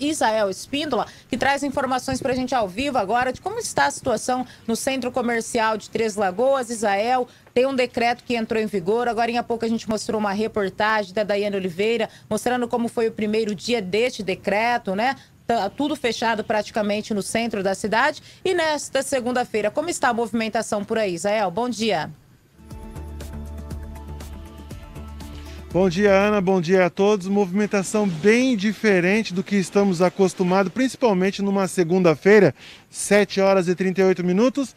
Israel Espíndola, que traz informações para a gente ao vivo agora de como está a situação no centro comercial de Três Lagoas. Israel tem um decreto que entrou em vigor. Agora, em pouco, a gente mostrou uma reportagem da Daiane Oliveira mostrando como foi o primeiro dia deste decreto, né? Tá tudo fechado praticamente no centro da cidade. E nesta segunda-feira, como está a movimentação por aí, Israel? Bom dia. Bom dia, Ana. Bom dia a todos. Movimentação bem diferente do que estamos acostumados, principalmente numa segunda-feira, 7 horas e 38 minutos.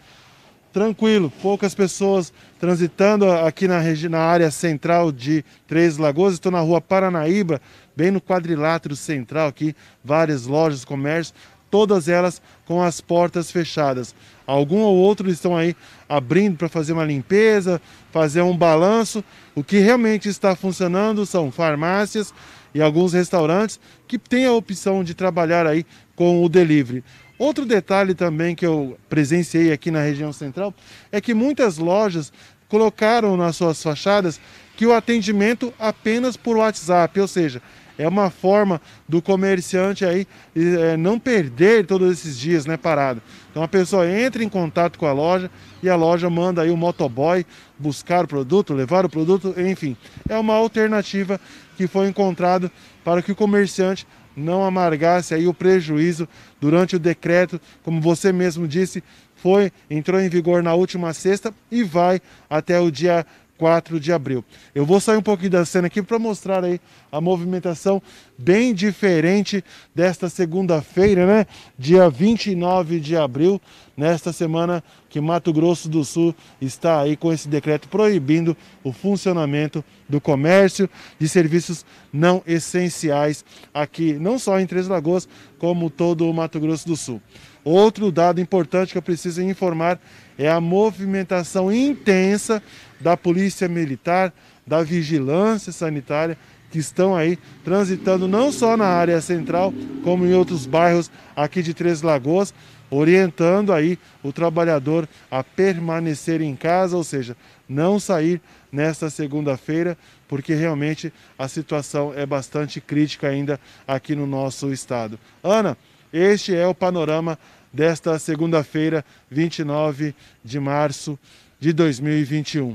Tranquilo, poucas pessoas transitando aqui na, na área central de Três Lagoas. Estou na rua Paranaíba, bem no quadrilátero central aqui, várias lojas, comércios todas elas com as portas fechadas. Algum ou outro estão aí abrindo para fazer uma limpeza, fazer um balanço. O que realmente está funcionando são farmácias e alguns restaurantes que têm a opção de trabalhar aí com o delivery. Outro detalhe também que eu presenciei aqui na região central é que muitas lojas colocaram nas suas fachadas que o atendimento apenas por WhatsApp, ou seja, é uma forma do comerciante aí é, não perder todos esses dias né, parado. Então a pessoa entra em contato com a loja e a loja manda aí o motoboy buscar o produto, levar o produto, enfim. É uma alternativa que foi encontrada para que o comerciante não amargasse aí o prejuízo durante o decreto, como você mesmo disse, foi entrou em vigor na última sexta e vai até o dia 4 de abril. Eu vou sair um pouquinho da cena aqui para mostrar aí a movimentação bem diferente desta segunda-feira, né? Dia 29 de abril, nesta semana que Mato Grosso do Sul está aí com esse decreto proibindo o funcionamento do comércio de serviços não essenciais aqui, não só em Três Lagoas, como todo o Mato Grosso do Sul. Outro dado importante que eu preciso informar é a movimentação intensa da Polícia Militar, da Vigilância Sanitária, que estão aí transitando não só na área central, como em outros bairros aqui de Três Lagoas, orientando aí o trabalhador a permanecer em casa, ou seja, não sair nesta segunda-feira, porque realmente a situação é bastante crítica ainda aqui no nosso estado. Ana, este é o panorama desta segunda-feira, 29 de março de 2021.